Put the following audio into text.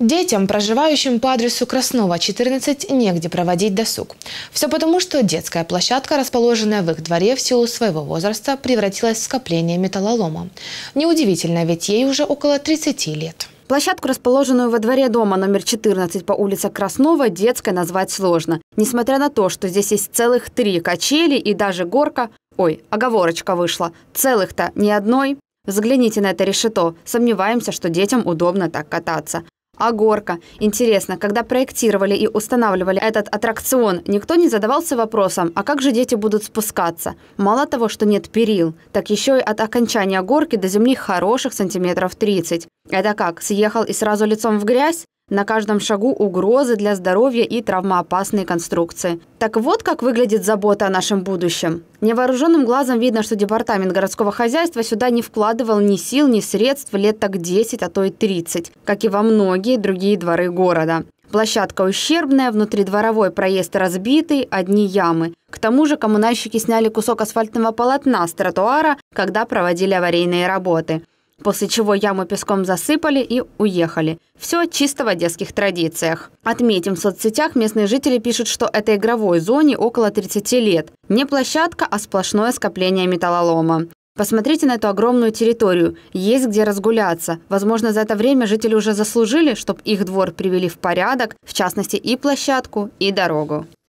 Детям, проживающим по адресу Краснова, 14, негде проводить досуг. Все потому, что детская площадка, расположенная в их дворе в силу своего возраста, превратилась в скопление металлолома. Неудивительно, ведь ей уже около 30 лет. Площадку, расположенную во дворе дома номер 14 по улице Краснова, детской назвать сложно. Несмотря на то, что здесь есть целых три качели и даже горка, ой, оговорочка вышла, целых-то ни одной. Взгляните на это решето. Сомневаемся, что детям удобно так кататься а горка. Интересно, когда проектировали и устанавливали этот аттракцион, никто не задавался вопросом, а как же дети будут спускаться? Мало того, что нет перил, так еще и от окончания горки до земли хороших сантиметров 30. Это как, съехал и сразу лицом в грязь? На каждом шагу угрозы для здоровья и травмоопасные конструкции. Так вот, как выглядит забота о нашем будущем. Невооруженным глазом видно, что департамент городского хозяйства сюда не вкладывал ни сил, ни средств лет так 10, а то и 30, как и во многие другие дворы города. Площадка ущербная, внутридворовой проезд разбитый, одни ямы. К тому же коммунальщики сняли кусок асфальтного полотна с тротуара, когда проводили аварийные работы после чего яму песком засыпали и уехали. Все чисто в одесских традициях. Отметим, в соцсетях местные жители пишут, что этой игровой зоне около 30 лет. Не площадка, а сплошное скопление металлолома. Посмотрите на эту огромную территорию. Есть где разгуляться. Возможно, за это время жители уже заслужили, чтобы их двор привели в порядок, в частности и площадку, и дорогу.